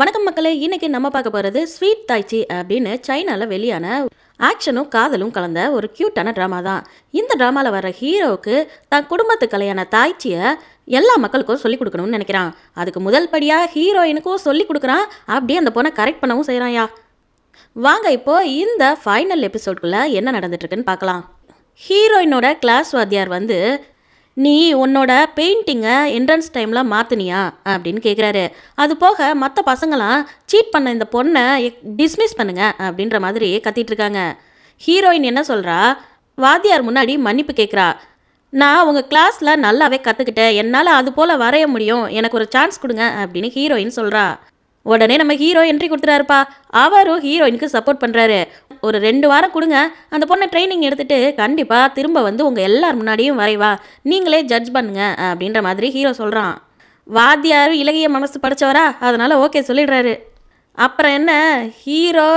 வணக்கம் மக்களே இன்றைக்கி நம்ம பார்க்க போகிறது ஸ்வீட் தாய்ச்சி அப்படின்னு சைனாவில் வெளியான ஆக்ஷனும் காதலும் கலந்த ஒரு க்யூட்டான ட்ராமா தான் இந்த ட்ராமாவில் வர ஹீரோவுக்கு தன் குடும்பத்து கலையான தாய்ச்சியை எல்லா மக்களுக்கும் சொல்லிக் கொடுக்கணும்னு நினைக்கிறான் அதுக்கு முதல் படியாக ஹீரோயினுக்கும் சொல்லிக் கொடுக்குறான் அப்படியே அந்த பொண்ணை கரெக்ட் பண்ணவும் செய்கிறான்யா வாங்க இப்போது இந்த ஃபைனல் எபிசோட்குள்ளே என்ன நடந்துட்டுருக்குன்னு பார்க்கலாம் ஹீரோயினோட கிளாஸ் வாத்தியார் வந்து நீ உன்னோட பெயிண்டிங்கை என்ட்ரன்ஸ் டைமில் மாற்றினியா அப்படின்னு கேட்குறாரு அது போக மற்ற பசங்களாம் சீட் பண்ண இந்த பொண்ணை டிஸ்மிஸ் பண்ணுங்க அப்படின்ற மாதிரி கத்திட்டு ஹீரோயின் என்ன சொல்கிறா வாத்தியார் முன்னாடி மன்னிப்பு கேட்குறா நான் உங்கள் கிளாஸில் நல்லாவே கற்றுக்கிட்டேன் என்னால் அது போல் வரைய முடியும் எனக்கு ஒரு சான்ஸ் கொடுங்க அப்படின்னு ஹீரோயின் சொல்கிறா உடனே நம்ம ஹீரோ என்ட்ரி கொடுத்துறாருப்பா அவரும் ஹீரோயினுக்கு சப்போர்ட் பண்ணுறாரு ஒரு ரெண்டு வாரம் கொடுங்க அந்த பொண்ணை ட்ரைனிங் எடுத்துகிட்டு கண்டிப்பாக திரும்ப வந்து உங்கள் எல்லார் முன்னாடியும் வரைவா நீங்களே ஜட்ஜ் பண்ணுங்க அப்படின்ற மாதிரி ஹீரோ சொல்கிறான் வாத்தியாரும் இலகிய மனசு படித்தவரா அதனால் ஓகே சொல்லிடுறாரு அப்புறம் என்ன ஹீரோ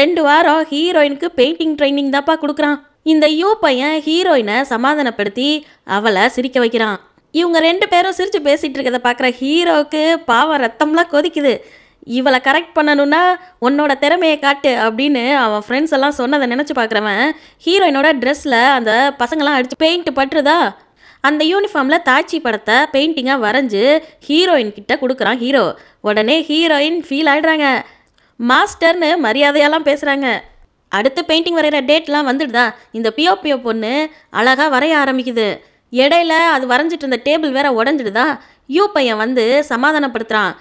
ரெண்டு வாரம் ஹீரோயினுக்கு பெயிண்டிங் ட்ரைனிங் தான்ப்பா கொடுக்குறான் இந்த யூ பையன் ஹீரோயினை சமாதானப்படுத்தி அவளை சிரிக்க வைக்கிறான் இவங்க ரெண்டு பேரும் சிரித்து பேசிகிட்டு இருக்கிறத பார்க்குற ஹீரோவுக்கு பாவம் ரத்தம்லாம் கொதிக்குது இவளை கரெக்ட் பண்ணணும்னா உன்னோட திறமையை காட்டு அப்படின்னு அவன் ஃப்ரெண்ட்ஸ் எல்லாம் சொன்னதை நினச்சி பார்க்குறவன் ஹீரோயினோட ட்ரெஸ்ஸில் அந்த பசங்களாம் அடித்து பெயிண்ட் பட்டுருதா அந்த யூனிஃபார்மில் தாய்ச்சி படத்தை பெயிண்டிங்காக வரைஞ்சி ஹீரோயின் கிட்ட கொடுக்குறான் ஹீரோ உடனே ஹீரோயின் ஃபீல் ஆகிடுறாங்க மாஸ்டர்னு மரியாதையெல்லாம் பேசுகிறாங்க அடுத்து பெயிண்டிங் வரைகிற டேட்லாம் வந்துடுதா இந்த பியோபியோ பொண்ணு அழகாக வரைய ஆரம்பிக்குது இடையில அது வரைஞ்சிட்டு இருந்த டேபிள் வேற உடஞ்சிடுதா யூ பையன் வந்து சமாதானப்படுத்துகிறான்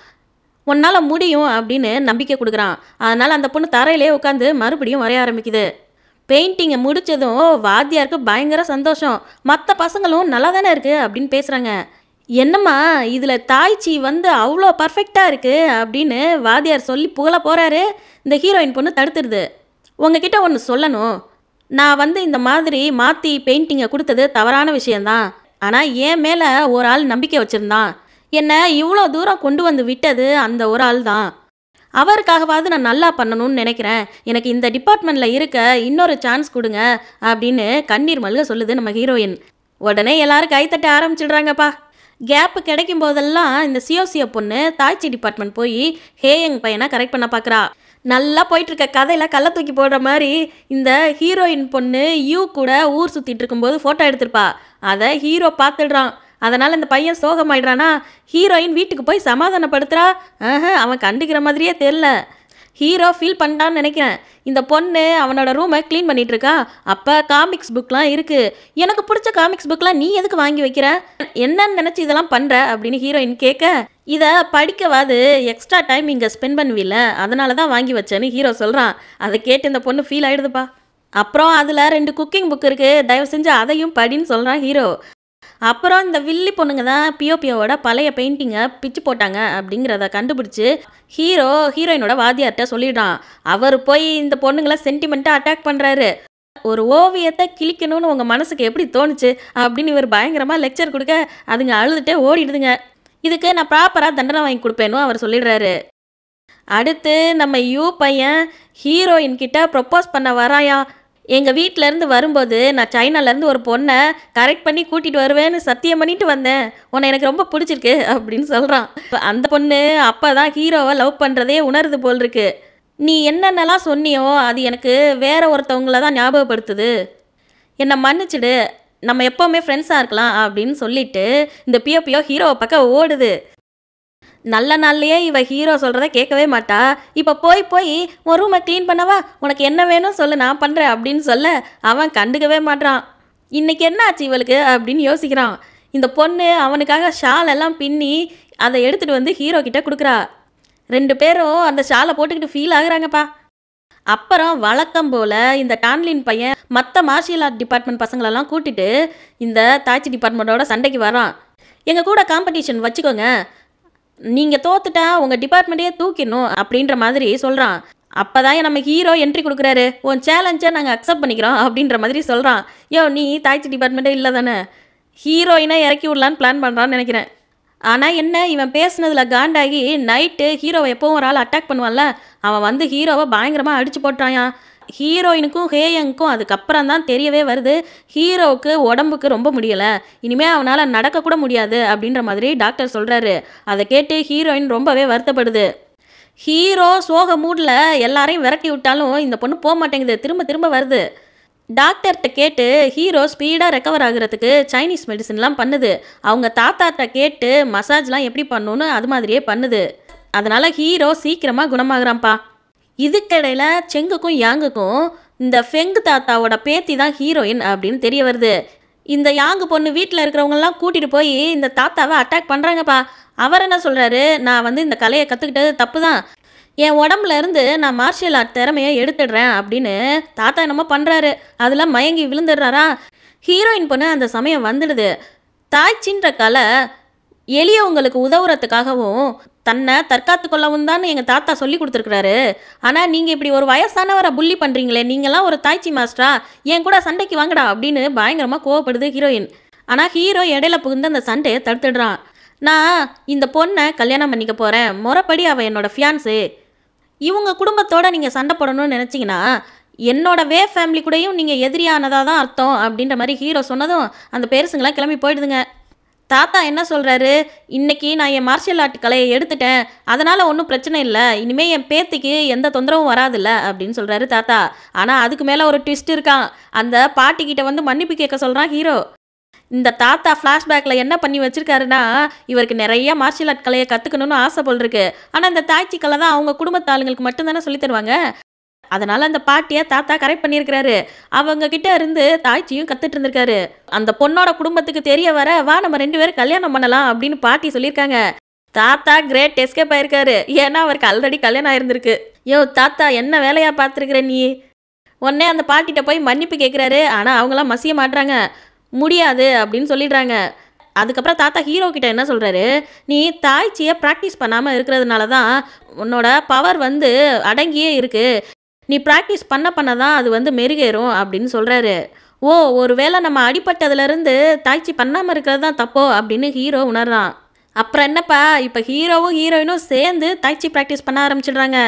உன்னால் முடியும் அப்படின்னு நம்பிக்கை கொடுக்குறான் அதனால் அந்த பொண்ணு தரையிலே உட்காந்து மறுபடியும் வரைய ஆரம்பிக்குது பெயிண்டிங்கை முடித்ததும் வாத்தியாருக்கு பயங்கர சந்தோஷம் மற்ற பசங்களும் நல்லா தானே இருக்குது அப்படின்னு பேசுகிறாங்க என்னம்மா இதில் தாய்ச்சி வந்து அவ்வளோ பர்ஃபெக்டாக இருக்குது அப்படின்னு வாத்தியார் சொல்லி புகழ போகிறாரு இந்த ஹீரோயின் பொண்ணு தடுத்துடுது உங்ககிட்ட ஒன்று சொல்லணும் நான் வந்து இந்த மாதிரி மாற்றி பெயிண்டிங்கை கொடுத்தது தவறான விஷயந்தான் ஆனால் என் மேலே ஒரு ஆள் நம்பிக்கை வச்சுருந்தான் என்னை இவ்வளோ தூரம் கொண்டு வந்து விட்டது அந்த ஒரு ஆள் தான் அவருக்காகவாவது நான் நல்லா பண்ணணும்னு நினைக்கிறேன் எனக்கு இந்த டிபார்ட்மெண்ட்டில் இருக்க இன்னொரு சான்ஸ் கொடுங்க அப்படின்னு கண்ணீர் மல்க சொல்லுது நம்ம ஹீரோயின் உடனே எல்லோரும் கைத்தட்ட ஆரம்பிச்சிடுறாங்கப்பா கேப்பு கிடைக்கும் போதெல்லாம் இந்த சிஓசிஓ பொண்ணு தாய்ச்சி டிபார்ட்மெண்ட் போய் ஹேயங் பையனை கரெக்ட் பண்ண பார்க்குறா நல்லா போயிட்டுருக்க கதையில் கள்ள தூக்கி போடுற மாதிரி இந்த ஹீரோயின் பொண்ணு யூ கூட ஊர் சுற்றிட்டு இருக்கும்போது ஃபோட்டோ எடுத்திருப்பா அதை ஹீரோ பார்த்துடுறான் அதனால் இந்த பையன் சோகமாயிடுறானா ஹீரோயின் வீட்டுக்கு போய் சமாதானப்படுத்துகிறா அவன் கண்டுக்கிற மாதிரியே தெரில ஹீரோ ஃபீல் பண்ணிட்டான்னு நினைக்கிறேன் இந்த பொண்ணு அவனோட ரூமை க்ளீன் பண்ணிட்டு இருக்கா அப்போ காமிக்ஸ் புக்லாம் இருக்குது எனக்கு பிடிச்ச காமிக்ஸ் புக்லாம் நீ எதுக்கு வாங்கி வைக்கிற என்னன்னு நினச்சி இதெல்லாம் பண்ணுற அப்படின்னு ஹீரோயின் கேட்க இதை படிக்கவாது எக்ஸ்ட்ரா டைம் இங்கே ஸ்பெண்ட் பண்ணுவீல அதனால தான் வாங்கி வச்சேன்னு ஹீரோ சொல்கிறான் அதை கேட்டு இந்த பொண்ணு ஃபீல் ஆகிடுதுப்பா அப்புறம் அதில் ரெண்டு குக்கிங் புக் இருக்குது தயவு செஞ்சு அதையும் படின்னு சொல்கிறான் ஹீரோ அப்புறம் இந்த வில்லி பொண்ணுங்க தான் பியோபியோவோட பழைய பெயிண்டிங்கை பிச்சு போட்டாங்க அப்படிங்கிறத கண்டுபிடிச்சி ஹீரோ ஹீரோயினோட வாதியார்கிட்ட சொல்லிடுறான் அவர் போய் இந்த பொண்ணுங்களை சென்டிமெண்ட்டாக அட்டாக் பண்ணுறாரு ஒரு ஓவியத்தை கிளிக்கணும்னு உங்கள் மனசுக்கு எப்படி தோணுச்சு அப்படின்னு இவர் பயங்கரமாக லெக்சர் கொடுக்க அதுங்க அழுதுகிட்டே ஓடிடுதுங்க இதுக்கு நான் ப்ராப்பராக தண்டனை வாங்கி கொடுப்பேன்னு அவர் சொல்லிடுறாரு அடுத்து நம்ம யூ பையன் ஹீரோயின் கிட்ட ப்ரொப்போஸ் பண்ண வராயா எங்கள் வீட்டிலேருந்து வரும்போது நான் சைனாலேருந்து ஒரு பொண்ணை கரெக்ட் பண்ணி கூட்டிகிட்டு வருவேன்னு சத்தியம் பண்ணிட்டு வந்தேன் உன்னை எனக்கு ரொம்ப பிடிச்சிருக்கு அப்படின்னு சொல்கிறான் இப்போ அந்த பொண்ணு அப்போ தான் ஹீரோவை லவ் பண்ணுறதே உணருது போல் இருக்கு நீ என்னென்னலாம் சொன்னியோ அது எனக்கு வேற ஒருத்தவங்கள தான் ஞாபகப்படுத்துது என்னை மன்னிச்சிடு நம்ம எப்போவுமே ஃப்ரெண்ட்ஸாக இருக்கலாம் அப்படின்னு சொல்லிட்டு இந்த பியோ பியோ ஹீரோவை பக்கம் ஓடுது நல்ல நாள்லையே இவ ஹீரோ சொல்கிறத கேட்கவே மாட்டா இப்போ போய் போய் உன் ரூமை க்ளீன் பண்ணவா உனக்கு என்ன வேணும் சொல்லு நான் பண்ணுறேன் அப்படின்னு சொல்ல அவன் கண்டுக்கவே மாட்டான் இன்றைக்கி என்ன ஆச்சு இவளுக்கு அப்படின்னு யோசிக்கிறான் இந்த பொண்ணு அவனுக்காக ஷால் எல்லாம் பின்னி அதை எடுத்துகிட்டு வந்து ஹீரோ கிட்டே கொடுக்குறா ரெண்டு பேரும் அந்த ஷாலை போட்டுக்கிட்டு ஃபீல் ஆகுறாங்கப்பா அப்புறம் வழக்கம் போல் இந்த டான்லின் பையன் மற்ற மார்ஷியல் ஆர்ட் டிபார்ட்மெண்ட் பசங்களெல்லாம் கூட்டிட்டு இந்த தாய்ச்சி டிபார்ட்மெண்ட்டோட சண்டைக்கு வரான் எங்கள் கூட காம்படிஷன் வச்சுக்கோங்க நீங்கள் தோத்துட்டா உங்கள் டிபார்ட்மெண்ட்டே தூக்கிடணும் அப்படின்ற மாதிரி சொல்கிறான் அப்போ தான் நம்ம ஹீரோ என்ட்ரி கொடுக்குறாரு உன் சேலஞ்சை நாங்கள் அக்செப்ட் பண்ணிக்கிறோம் அப்படின்ற மாதிரி சொல்கிறான் யோ நீ தாய்ச்சி டிபார்ட்மெண்ட்டே இல்லை தானே ஹீரோயினாக இறக்கி விடலான்னு பிளான் பண்ணுறான்னு நினைக்கிறேன் ஆனால் என்ன இவன் பேசுனதில் காண்டாகி நைட்டு ஹீரோவை எப்போவும் ஒரு ஆள் அட்டாக் பண்ணுவான்ல அவன் வந்து ஹீரோவை பயங்கரமாக அடித்து போட்டான் ஹீரோயினுக்கும் ஹேயனுக்கும் அதுக்கப்புறம் தான் தெரியவே வருது ஹீரோவுக்கு உடம்புக்கு ரொம்ப முடியலை இனிமேல் அவனால் நடக்கக்கூட முடியாது அப்படின்ற மாதிரி டாக்டர் சொல்கிறாரு அதை கேட்டு ஹீரோயின் ரொம்பவே வருத்தப்படுது ஹீரோ சோக மூடில் எல்லாரையும் விரட்டி விட்டாலும் இந்த பொண்ணு போக மாட்டேங்குது திரும்ப திரும்ப வருது டாக்டர்கிட்ட கேட்டு ஹீரோ ஸ்பீடாக ரெக்கவர் ஆகிறதுக்கு சைனீஸ் மெடிசன்லாம் பண்ணுது அவங்க தாத்தாட்ட கேட்டு மசாஜ்லாம் எப்படி பண்ணணும்னு அது மாதிரியே பண்ணுது அதனால் ஹீரோ சீக்கிரமாக குணமாகறான்ப்பா இதுக்கிடையில் செங்குக்கும் யாங்குக்கும் இந்த ஃபெங்கு தாத்தாவோட பேத்தி தான் ஹீரோயின் அப்படின்னு தெரிய வருது இந்த யாங்கு பொண்ணு வீட்டில் இருக்கிறவங்கலாம் கூட்டிகிட்டு போய் இந்த தாத்தாவை அட்டாக் பண்ணுறாங்கப்பா அவர் என்ன சொல்கிறாரு நான் வந்து இந்த கலையை கற்றுக்கிட்டது தப்பு தான் என் உடம்புல இருந்து நான் மார்ஷியல் ஆர்ட் திறமையை எடுத்துடுறேன் அப்படின்னு தாத்தா என்னமோ பண்ணுறாரு அதில் மயங்கி விழுந்துடுறாரா ஹீரோயின் பொண்ணு அந்த சமயம் வந்துடுது தாய்ச்சின்ற கலை எளியவங்களுக்கு உதவுறதுக்காகவும் தன்னை தற்காத்து கொள்ளவும் தான் எங்கள் தாத்தா சொல்லி கொடுத்துருக்குறாரு ஆனால் நீங்கள் இப்படி ஒரு வயசானவரை புள்ளி பண்ணுறீங்களே நீங்களாம் ஒரு தாய்ச்சி மாஸ்டரா என் கூட சண்டைக்கு வாங்கடா அப்படின்னு பயங்கரமாக கோவப்படுது ஹீரோயின் ஆனால் ஹீரோ இடையில புகுந்து அந்த சண்டையை தடுத்துடுறான் நான் இந்த பொண்ணை கல்யாணம் பண்ணிக்க போகிறேன் முறைப்படி அவள் என்னோடய ஃபியான்ஸு இவங்க குடும்பத்தோடு நீங்கள் சண்டை போடணும்னு நினச்சிங்கன்னா என்னோட வே ஃபேமிலி கூடயும் நீங்கள் எதிரியானதாக தான் அர்த்தம் அப்படின்ற மாதிரி ஹீரோ சொன்னதும் அந்த பேருசுங்களாம் கிளம்பி போயிடுதுங்க தாத்தா என்ன சொல்கிறாரு இன்றைக்கி நான் என் மார்ஷியல் ஆர்ட் கலையை எடுத்துட்டேன் அதனால் ஒன்றும் பிரச்சனை இல்லை இனிமேல் என் பேத்திக்கு எந்த தொந்தரவும் வராதில்ல அப்படின்னு சொல்கிறாரு தாத்தா ஆனால் அதுக்கு மேலே ஒரு ட்விஸ்ட் இருக்கான் அந்த பாட்டிக்கிட்ட வந்து மன்னிப்பு கேட்க சொல்கிறான் ஹீரோ இந்த தாத்தா ஃப்ளாஷ்பேக்கில் என்ன பண்ணி வச்சுருக்காருன்னா இவருக்கு நிறைய மார்ஷியல் ஆர்ட் கலையை கற்றுக்கணும்னு ஆசை போல் இருக்கு ஆனால் இந்த தாய்ச்சி கலை தான் அவங்க குடும்பத்தாளுங்களுக்கு மட்டும்தானே சொல்லி தருவாங்க அதனால் அந்த பாட்டியை தாத்தா கரெக்ட் பண்ணியிருக்கிறாரு அவங்க கிட்டே இருந்து தாய்ச்சியும் கற்றுட்டு இருந்திருக்காரு அந்த பொண்ணோட குடும்பத்துக்கு தெரிய வர வா நம்ம ரெண்டு பேரும் கல்யாணம் பண்ணலாம் அப்படின்னு பாட்டி சொல்லியிருக்காங்க தாத்தா கிரேட் எஸ்கேப் ஆயிருக்காரு ஏன்னா அவருக்கு ஆல்ரெடி கல்யாணம் ஆயிருந்திருக்கு யோ தாத்தா என்ன வேலையாக பார்த்துருக்குற நீ உடனே அந்த பாட்டிகிட்ட போய் மன்னிப்பு கேட்குறாரு ஆனால் அவங்களாம் மசிய மாட்டுறாங்க முடியாது அப்படின்னு சொல்லிடுறாங்க அதுக்கப்புறம் தாத்தா ஹீரோ கிட்ட என்ன சொல்கிறாரு நீ தாய்ச்சியை ப்ராக்டிஸ் பண்ணாமல் இருக்கிறதுனால தான் உன்னோட பவர் வந்து அடங்கியே இருக்குது நீ ப்ராக்டிஸ் பண்ண பண்ண தான் அது வந்து மெருகேறும் அப்படின்னு சொல்கிறாரு ஓ ஒரு வேளை நம்ம அடிப்பட்டதுலேருந்து தாய்ச்சி பண்ணாமல் இருக்கிறது தான் தப்போ அப்படின்னு ஹீரோ உணர்றான் அப்புறம் என்னப்பா இப்போ ஹீரோவும் ஹீரோயினும் சேர்ந்து தாய்ச்சி ப்ராக்டிஸ் பண்ண ஆரம்பிச்சிடுறாங்க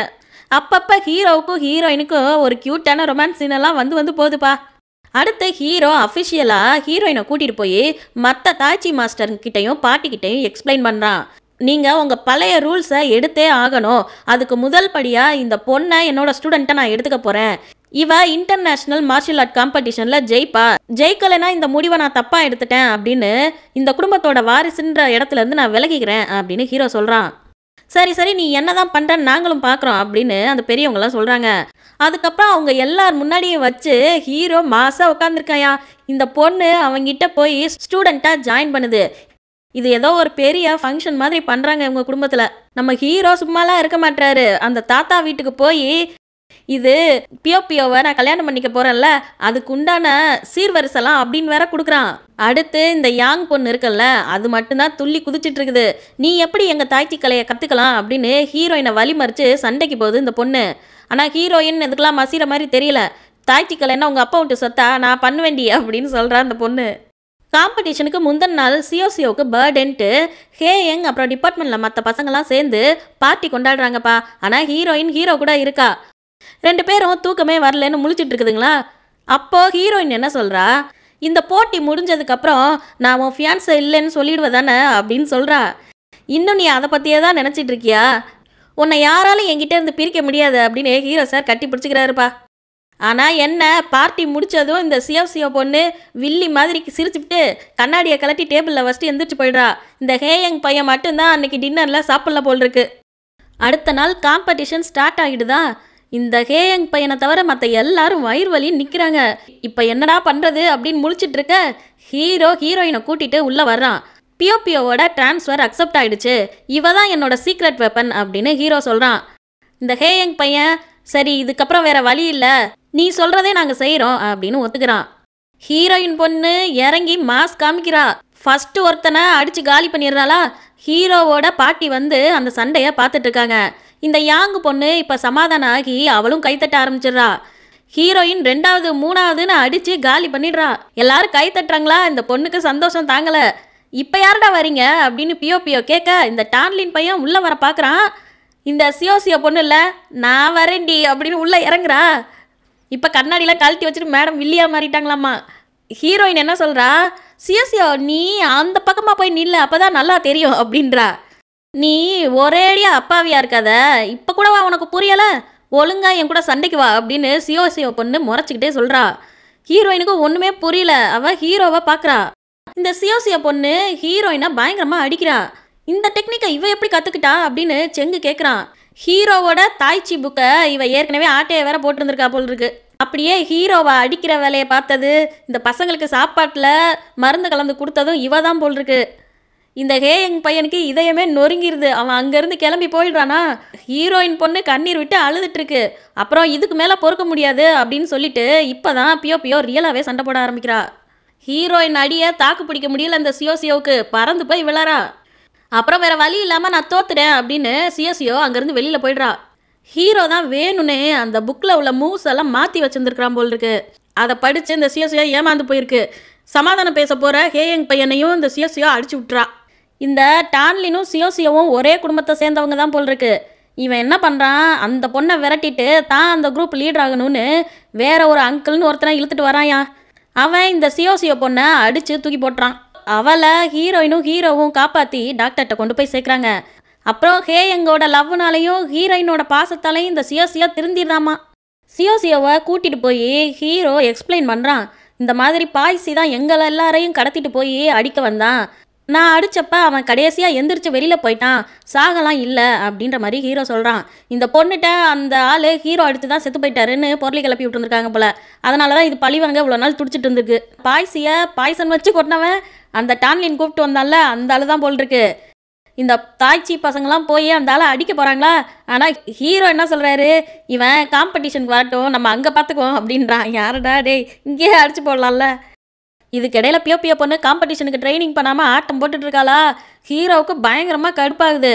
அப்பப்போ ஹீரோவுக்கும் ஹீரோயினுக்கும் ஒரு க்யூட்டான ரொமான்ஸ் சீனெல்லாம் வந்து வந்து போகுதுப்பா அடுத்து ஹீரோ அஃபிஷியலாக ஹீரோயினை கூட்டிகிட்டு போய் மற்ற தாச்சி மாஸ்டர்கிட்டையும் பாட்டிக்கிட்டையும் எக்ஸ்பிளைன் பண்ணுறான் நீங்கள் உங்கள் பழைய ரூல்ஸை எடுத்தே ஆகணும் அதுக்கு முதல் படியாக இந்த பொண்ணை என்னோடய ஸ்டூடெண்ட்டை நான் எடுத்துக்க போகிறேன் இவ இன்டர்நேஷ்னல் மார்ஷியல் ஆர்ட் காம்படிஷனில் ஜெயிப்பா ஜெயிக்கலைன்னா இந்த முடிவை நான் தப்பாக எடுத்துட்டேன் அப்படின்னு இந்த குடும்பத்தோட வாரிசுன்ற இடத்துலேருந்து நான் விலகிக்கிறேன் அப்படின்னு ஹீரோ சொல்கிறான் சரி சரி நீ என்ன தான் பண்ணுற நாங்களும் பார்க்குறோம் அப்படின்னு அந்த பெரியவங்களாம் சொல்கிறாங்க அதுக்கப்புறம் அவங்க எல்லார் முன்னாடியும் வச்சு ஹீரோ மாசாக உட்காந்துருக்காயா இந்த பொண்ணு அவங்கிட்ட போய் ஸ்டூடெண்ட்டாக ஜாயின் பண்ணுது இது ஏதோ ஒரு பெரிய ஃபங்க்ஷன் மாதிரி பண்ணுறாங்க இவங்க குடும்பத்தில் நம்ம ஹீரோ சும்மாலாம் இருக்க மாட்டாரு அந்த தாத்தா வீட்டுக்கு போய் இது பியோ பியோவை நான் கல்யாணம் பண்ணிக்க போகிறேன்ல அதுக்கு உண்டான சீர்வரிசெல்லாம் அப்படின்னு வேற கொடுக்குறான் அடுத்து இந்த யாங் பொண்ணு இருக்குல்ல அது மட்டும்தான் துள்ளி குதிச்சிட்டு இருக்குது நீ எப்படி எங்கள் தாய்ச்சி கலையை கற்றுக்கலாம் அப்படின்னு ஹீரோயினை வழிமறிச்சு சண்டைக்கு போகுது இந்த பொண்ணு ஆனால் ஹீரோயின் இதுக்கெல்லாம் மசிற மாதிரி தெரியல தாய்ச்சி கலைன்னா உங்கள் அப்பா விட்டு சொத்தா நான் பண்ணுவேண்டி அப்படின்னு சொல்கிறா அந்த பொண்ணு காம்படிஷனுக்கு முந்தின நாள் சிஓசிஓக்கு பர்த்டேன்ட்டு எங் அப்புறம் டிபார்ட்மெண்ட்டில் மற்ற பசங்கள்லாம் சேர்ந்து பார்ட்டி கொண்டாடுறாங்கப்பா ஆனால் ஹீரோயின் ஹீரோ கூட இருக்கா ரெண்டு பேரும் தூக்கமே வரலன்னு முழிச்சிட்டு இருக்குதுங்களா அப்போது ஹீரோயின் என்ன சொல்கிறா இந்த போட்டி முடிஞ்சதுக்கப்புறம் நான் உன் ஃபியான்ஸை இல்லைன்னு சொல்லிடுவேன் தானே அப்படின்னு சொல்றா இன்னும் நீ அதை பற்றியே தான் நினச்சிட்டு இருக்கியா உன்னை யாராலும் என்கிட்ட இருந்து பிரிக்க முடியாது அப்படின்னு ஹீரோ சார் கட்டி பிடிச்சிக்கிறாருப்பா ஆனால் என்ன பார்ட்டி முடித்ததும் இந்த சியோ சியோ பொண்ணு வில்லி மாதிரி சிரிச்சுட்டு கண்ணாடியை கலட்டி டேபிளில் வச்சுட்டு எந்திரிச்சு போயிடுறா இந்த ஹேயங் பையன் மட்டும்தான் அன்றைக்கி டின்னரில் சாப்பிடல போல் இருக்கு அடுத்த நாள் காம்படிஷன் ஸ்டார்ட் ஆகிடுதா இந்த ஹேயங் பையனை தவிர மற்ற எல்லாரும் வயிறு வலி நிற்கிறாங்க இப்போ என்னடா பண்ணுறது அப்படின்னு முழிச்சிட்டு இருக்க ஹீரோ ஹீரோயினை கூட்டிகிட்டு உள்ளே வர்றான் பியோபியோவோட டிரான்ஸ்ஃபர் அக்செப்ட் ஆகிடுச்சு இவ தான் என்னோட சீக்ரெட் வெப்பன் அப்படின்னு ஹீரோ சொல்கிறான் இந்த ஹேயங் பையன் சரி இதுக்கப்புறம் வேற வழி இல்லை நீ சொல்கிறதே நாங்கள் செய்கிறோம் அப்படின்னு ஒத்துக்கிறான் ஹீரோயின் பொண்ணு இறங்கி மாஸ்க் காமிக்கிறா ஃபஸ்ட்டு ஒருத்தனை அடித்து காலி பண்ணிடுறாளா ஹீரோவோட பாட்டி வந்து அந்த சண்டையை பார்த்துட்ருக்காங்க இந்த யாங் பொண்ணு இப்போ சமாதானம் ஆகி அவளும் கைத்தட்ட ஆரம்பிச்சிடுறா ஹீரோயின் ரெண்டாவது மூணாவதுன்னு அடித்து காலி பண்ணிடுறா எல்லாரும் கை தட்டுறாங்களா இந்த பொண்ணுக்கு சந்தோஷம் தாங்கலை இப்போ யாருடா வரீங்க அப்படின்னு பியோ பியோ கேட்க இந்த டான்லின் பையன் உள்ளே வர பார்க்குறான் இந்த சியோசியோ பொண்ணு இல்லை நான் வரேன்டி அப்படின்னு உள்ளே இறங்குறா இப்போ கண்ணாடியெலாம் கழட்டி வச்சுட்டு மேடம் வில்லியா மாறிட்டாங்களாம்மா ஹீரோயின் என்ன சொல்கிறா சியோசியோ நீ அந்த பக்கமாக போய் நில்ல அப்போ தான் நல்லா தெரியும் அப்படின்றா நீ ஒரேடியாக அப்பாவியா இருக்காத இப்போ கூடவா உனக்கு புரியலை ஒழுங்காக என் கூட சண்டைக்கு வா அப்படின்னு சியோ சியோ பொண்ணு முறைச்சிக்கிட்டே சொல்றா ஹீரோயினுக்கு ஒன்றுமே புரியல அவள் ஹீரோவை பார்க்குறா இந்த சியோசிய பொண்ணு ஹீரோயினை பயங்கரமாக அடிக்கிறா இந்த டெக்னிக்கை இவ எப்படி கற்றுக்கிட்டா அப்படின்னு செங்கு கேட்குறான் ஹீரோவோட தாய்ச்சி புக்கை இவ ஏற்கனவே ஆட்டையை வேற போட்டிருந்திருக்கா போல் இருக்கு அப்படியே ஹீரோவை அடிக்கிற வேலையை பார்த்தது இந்த பசங்களுக்கு சாப்பாட்டில் மருந்து கலந்து கொடுத்ததும் இவ தான் போல் இருக்கு இந்த ஹே எங் பையனுக்கு இதயமே நொறுங்கிருது அவன் அங்கேருந்து கிளம்பி போயிடுறானா ஹீரோயின் பொண்ணு கண்ணீர் விட்டு அழுதுட்டுருக்கு அப்புறம் இதுக்கு மேலே பொறுக்க முடியாது அப்படின்னு சொல்லிட்டு இப்போ தான் பியோ பியோ ரியலாகவே சண்டை போட ஆரம்பிக்கிறா ஹீரோயின் அடியை தாக்கு பிடிக்க முடியல அந்த சியோ சியோவுக்கு பறந்து போய் விழறா அப்புறம் வேற வழி இல்லாமல் நான் தோத்துறேன் அப்படின்னு சியோ சியோ அங்கேருந்து வெளியில் போயிடுறா ஹீரோ தான் வேணும்னே அந்த புக்கில் உள்ள மூவ்ஸ் எல்லாம் மாற்றி வச்சுருந்துருக்கிறான் போல் இருக்கு அதை படித்து இந்த சியோ சியோ ஏமாந்து போயிருக்கு சமாதானம் பேச போகிற ஹேயங் பையனையும் இந்த சியோ சியோ அடிச்சு விட்றா இந்த டான்லினும் சியோசியோவும் ஒரே குடும்பத்தை சேர்ந்தவங்க தான் போல் இருக்கு இவன் என்ன பண்ணுறான் அந்த பொண்ணை விரட்டிட்டு தான் அந்த குரூப் லீடர் ஆகணும்னு வேற ஒரு அங்கிள்னு ஒருத்தனை இழுத்துட்டு வரான் அவன் இந்த சியோசியோ பொண்ணை அடித்து தூக்கி போட்டுறான் அவளை ஹீரோயினும் ஹீரோவும் காப்பாற்றி டாக்டர்கிட்ட கொண்டு போய் சேர்க்குறாங்க அப்புறம் ஹே எங்களோட லவ்னாலையும் ஹீரோயினோட பாசத்தாலையும் இந்த சியோசியோ திருந்திடுறாமா சியோசியோவை கூட்டிகிட்டு போய் ஹீரோ எக்ஸ்பிளைன் பண்ணுறான் இந்த மாதிரி பாய்சி தான் எங்களை எல்லாரையும் கடத்திட்டு போய் அடிக்க வந்தான் நான் அடித்தப்ப அவன் கடைசியாக எந்திரிச்சு வெளியில் போயிட்டான் சாகலாம் இல்லை அப்படின்ற மாதிரி ஹீரோ சொல்கிறான் இந்த பொண்ணுகிட்ட அந்த ஆள் ஹீரோ அடித்து தான் செத்து போயிட்டாருன்னு பொருளை கிளப்பி விட்டுருந்துருக்காங்க போல அதனால தான் இது பழிவாங்க இவ்வளோ நாள் துடிச்சிட்டு இருந்துருக்கு பாய்ஸியை பாய்சன் வச்சு கொட்டினவன் அந்த டான்லின் கூப்பிட்டு வந்தால அந்த ஆள் தான் போல் இருக்கு இந்த தாய்ச்சி பசங்களாம் போய் அந்த ஆளை அடிக்க போகிறாங்களா ஆனால் ஹீரோ என்ன சொல்கிறாரு இவன் காம்படிஷனுக்கு வரட்டும் நம்ம அங்கே பார்த்துக்குவோம் அப்படின்றான் யாரடா டேய் இங்கேயே அடிச்சு போடலாம்ல இதுக்கிடையில் பியோபியோ பொண்ணு காம்படிஷனுக்கு ட்ரைனிங் பண்ணாமல் ஆட்டம் போட்டுட்ருக்காளா ஹீரோவுக்கு பயங்கரமாக கடுப்பாகுது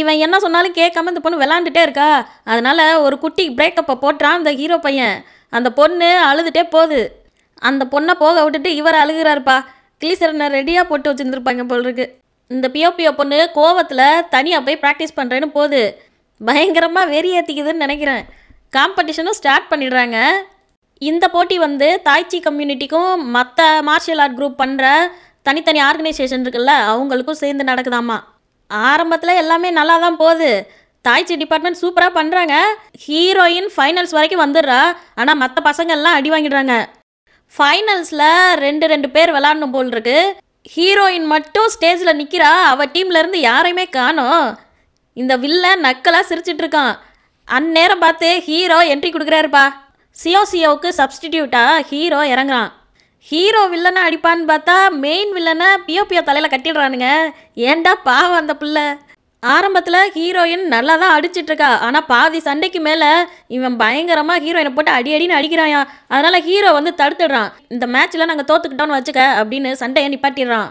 இவன் என்ன சொன்னாலும் கேட்காம இந்த பொண்ணு விளாண்டுட்டே இருக்கா அதனால் ஒரு குட்டி பிரேக்கப்பை போட்டுறான் அந்த ஹீரோ பையன் அந்த பொண்ணு அழுதுகிட்டே போகுது அந்த பொண்ணை போக விட்டுட்டு இவர் அழுகிறாருப்பா கிளீசரனை ரெடியாக போட்டு வச்சுருந்துருப்பாங்க போல் இருக்கு இந்த பியோபியோ பொண்ணு கோவத்தில் தனியாக போய் ப்ராக்டிஸ் பண்ணுறேன்னு போகுது பயங்கரமாக வெறி ஏற்றிக்குதுன்னு நினைக்கிறேன் காம்படிஷனும் ஸ்டார்ட் பண்ணிடுறாங்க இந்த போட்டி வந்து தாய்ச்சி கம்யூனிட்டிக்கும் மற்ற மார்ஷியல் ஆர்ட் குரூப் பண்ணுற தனித்தனி ஆர்கனைசேஷன் இருக்குல்ல அவங்களுக்கும் சேர்ந்து நடக்குதாமா ஆரம்பத்தில் எல்லாமே நல்லா தான் போகுது தாய்ச்சி டிபார்ட்மெண்ட் சூப்பராக பண்ணுறாங்க ஹீரோயின் ஃபைனல்ஸ் வரைக்கும் வந்துடுறா ஆனால் மற்ற பசங்கள்லாம் அடி வாங்கிடுறாங்க ஃபைனல்ஸில் ரெண்டு ரெண்டு பேர் விளாடணும் போல் இருக்கு ஹீரோயின் மட்டும் ஸ்டேஜில் நிற்கிறா அவள் டீம்லேருந்து யாரையுமே காணோம் இந்த வில்ல நக்கலாக சிரிச்சிட்ருக்கான் அந்நேரம் பார்த்து ஹீரோ என்ட்ரி கொடுக்குறாருப்பா சியோசியோவுக்கு சப்ஸ்டிடியூட்டாக ஹீரோ இறங்குறான் ஹீரோ வில்லனை அடிப்பான்னு பார்த்தா மெயின் வில்லனை பியோ பியோ தலையில் கட்டிடுறானுங்க ஏண்டா பாவம் அந்த பிள்ளை ஆரம்பத்தில் ஹீரோயின் நல்லா தான் அடிச்சிட்ருக்கா ஆனால் பாதி சண்டைக்கு மேலே இவன் பயங்கரமாக ஹீரோயினை போட்டு அடி அடின்னு அடிக்கிறாயா அதனால் ஹீரோ வந்து தடுத்துடுறான் இந்த மேட்ச்சில் நாங்கள் தோத்துக்கிட்டோன்னு வச்சுக்க அப்படின்னு சண்டையை நிப்பாட்டிடுறான்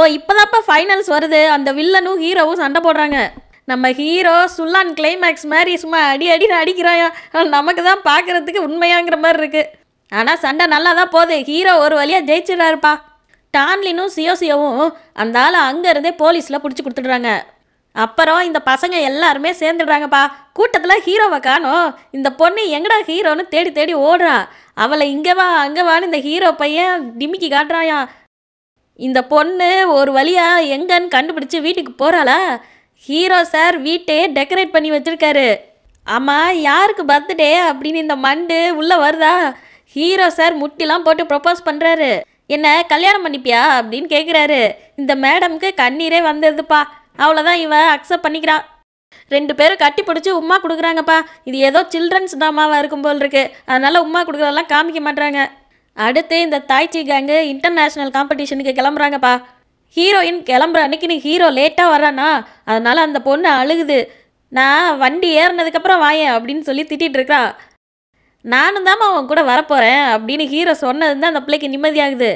ஓ இப்போதாப்பா ஃபைனல்ஸ் வருது அந்த வில்லனும் ஹீரோவும் சண்டை போடுறாங்க நம்ம ஹீரோ சுல்லான் கிளைமேக்ஸ் மாதிரி சும்மா அடி அடின்னு அடிக்கிறாயா நமக்கு தான் பார்க்குறதுக்கு உண்மையாங்கிற மாதிரி இருக்குது ஆனால் சண்டை நல்லா தான் போகுது ஹீரோ ஒரு வழியாக ஜெயிச்சிடறாருப்பா டான்லினும் சியோசியோவும் அந்த ஆள் அங்கேருந்தே போலீஸில் பிடிச்சி கொடுத்துட்றாங்க அப்புறம் இந்த பசங்க எல்லாருமே சேர்ந்துடுறாங்கப்பா கூட்டத்தில் ஹீரோவை காணும் இந்த பொண்ணு எங்கடா ஹீரோன்னு தேடி தேடி ஓடுறான் அவளை இங்கே வா அங்கே வான்னு இந்த ஹீரோ பையன் டிமிக்கி காட்டுறாயா இந்த பொண்ணு ஒரு வழியாக எங்கன்னு கண்டுபிடிச்சி வீட்டுக்கு போகிறாளா ஹீரோ சார் வீட்டையே டெக்கரேட் பண்ணி வச்சுருக்காரு ஆமாம் யாருக்கு பர்த்டே அப்படின்னு இந்த மண்டு உள்ளே வருதா ஹீரோ சார் முட்டிலாம் போட்டு ப்ரப்போஸ் பண்ணுறாரு என்ன கல்யாணம் பண்ணிப்பியா அப்படின்னு கேட்குறாரு இந்த மேடமுக்கு கண்ணீரே வந்ததுப்பா அவ்வளோதான் இவன் அக்செப்ட் பண்ணிக்கிறான் ரெண்டு பேரும் கட்டி பிடிச்சி உமா கொடுக்குறாங்கப்பா இது ஏதோ சில்ட்ரன்ஸ் ட்ராமாவாக இருக்கும் போல் இருக்கு அதனால் உமா கொடுக்குறதெல்லாம் காமிக்க மாட்டாங்க அடுத்து இந்த தாய்ச்சி கேங்கு இன்டர்நேஷ்னல் காம்படிஷனுக்கு கிளம்புறாங்கப்பா ஹீரோயின் கிளம்புற அன்றைக்கி நீ ஹீரோ லேட்டாக வர்றானா அதனால் அந்த பொண்ணு அழுகுது நான் வண்டி ஏறினதுக்கப்புறம் வாயேன் அப்படின்னு சொல்லி திட்டிகிட்டு இருக்கிறா நானும் தான் அவன் கூட வரப்போகிறேன் அப்படின்னு ஹீரோ சொன்னது தான் அந்த பிள்ளைக்கு நிம்மதியாகுது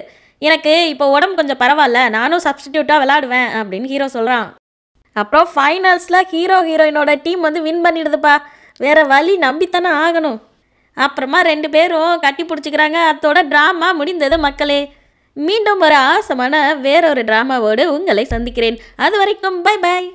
எனக்கு இப்போ உடம்பு கொஞ்சம் பரவாயில்ல நானும் சப்ஸ்டிடியூட்டாக விளாடுவேன் அப்படின்னு ஹீரோ சொல்கிறான் அப்புறம் ஃபைனல்ஸில் ஹீரோ ஹீரோயினோட டீம் வந்து வின் பண்ணிடுதுப்பா வேறு வழி நம்பித்தானே ஆகணும் அப்புறமா ரெண்டு பேரும் கட்டி பிடிச்சிக்கிறாங்க அதோட ட்ராமா முடிந்தது மக்களே மீண்டும் ஒரு ஆசமான வேறொரு ட்ராமாவோடு உங்களை சந்திக்கிறேன் அது வரைக்கும் பை பாய்